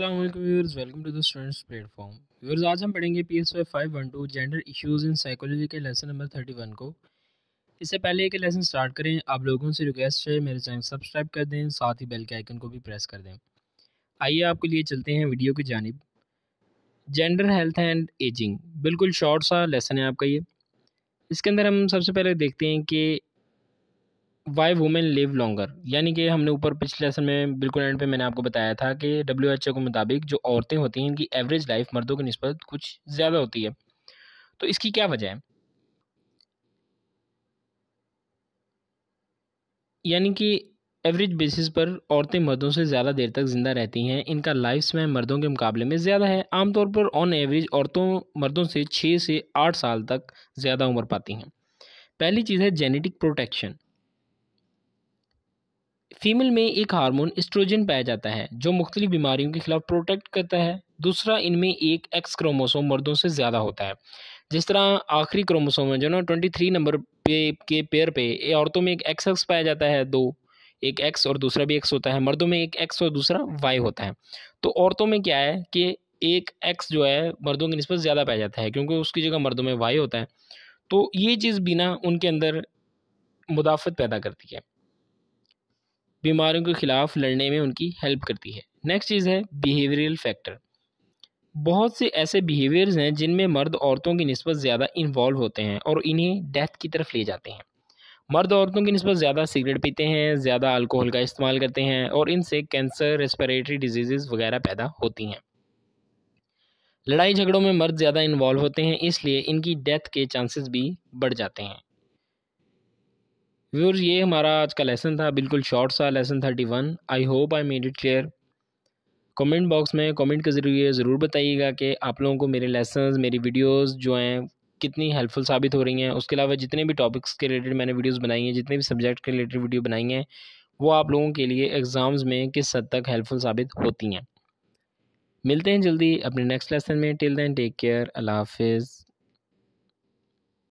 viewers welcome to the students platform viewers आज हम पढ़ेंगे P S Y five one two gender issues in psychology के lesson number thirty one को इससे पहले एक लेसन स्टार्ट करें आप लोगों से रिक्वेस्ट है मेरे चैनल सब्सक्राइब कर दें साथ ही बेल के आइकन को भी प्रेस कर दें आइए आपके लिए चलते हैं वीडियो की जानब जेंडर हेल्थ एंड एजिंग बिल्कुल शॉर्ट सा लेसन है आपका ये इसके अंदर हम सबसे पहले देखते हैं कि वाई वुमेन लिव लॉन्गर यानी कि हमने ऊपर पिछले लेसन में बिल्कुल एंड पे मैंने आपको बताया था कि डब्ल्यू एच ओ के मुताबिक जो औरतें होती हैं इनकी एवरेज लाइफ मर्दों के नस्बत कुछ ज़्यादा होती है तो इसकी क्या वजह है यानी कि एवरेज बेसिस पर औरतें मर्दों से ज़्यादा देर तक ज़िंदा रहती हैं इनका लाइफ स्पैन मर्दों के मुकाबले में ज़्यादा है आमतौर पर ऑन एवरेज औरतों मर्दों से छः से आठ साल तक ज़्यादा उम्र पाती हैं पहली चीज़ है जेनेटिक प्रोटेक्शन फीमेल में एक हार्मोन एस्ट्रोजन पाया जाता है जो मुख्तलिफ बीमारियों के खिलाफ प्रोटेक्ट करता है दूसरा इनमें एक एक्स क्रोमोसोम मर्दों से ज़्यादा होता है जिस तरह आखिरी क्रोमोसोम है जो ना ट्वेंटी थ्री नंबर पे के पेयर पे औरतों में एक एक्स एक्स पाया जाता है दो एक एक्स और दूसरा भी एक्स होता है मर्दों में एक एक्स और दूसरा वाई होता है तो औरतों में क्या है कि एक एक्स जो है मर्दों के नस्बत ज़्यादा पाया जाता है क्योंकि उसकी जगह मर्दों में वाई होता है तो ये चीज़ बिना उनके अंदर मुदाफ़त पैदा करती है बीमारियों के ख़िलाफ़ लड़ने में उनकी हेल्प करती है नेक्स्ट चीज़ है बिहेवियरल फैक्टर बहुत से ऐसे बिहेवियर्स हैं जिनमें मर्द औरतों की नस्बत ज़्यादा इन्वॉल्व होते हैं और इन्हें डेथ की तरफ ले जाते हैं मर्द औरतों की नस्बत ज़्यादा सिगरेट पीते हैं ज़्यादा अल्कोहल का इस्तेमाल करते हैं और इनसे कैंसर रेस्परेटरी डिजीज़ वगैरह पैदा होती हैं लड़ाई झगड़ों में मर्द ज़्यादा इन्वॉल्व होते हैं इसलिए इनकी डेथ के चांसेस भी बढ़ जाते हैं व्यूअर्स ये हमारा आज का लेसन था बिल्कुल शॉर्ट सा lesson thirty one I hope I made it clear comment box में कमेंट के ज़रिए ज़रूर बताइएगा कि आप लोगों को मेरे लेसन मेरी वीडियोस जो हैं कितनी हेल्पफुल साबित हो रही हैं उसके अलावा जितने भी टॉपिक्स के रिलेटेड मैंने वीडियोस बनाई हैं जितने भी सब्जेक्ट के रिलेटेड वीडियो बनाई हैं वो आप लोगों के लिए एग्ज़ाम्स में किस हद तक हेल्पफुल साबित होती हैं मिलते हैं जल्दी अपने नेक्स्ट लेसन में टिल दैन टेक केयर अल्लाह हाफिज़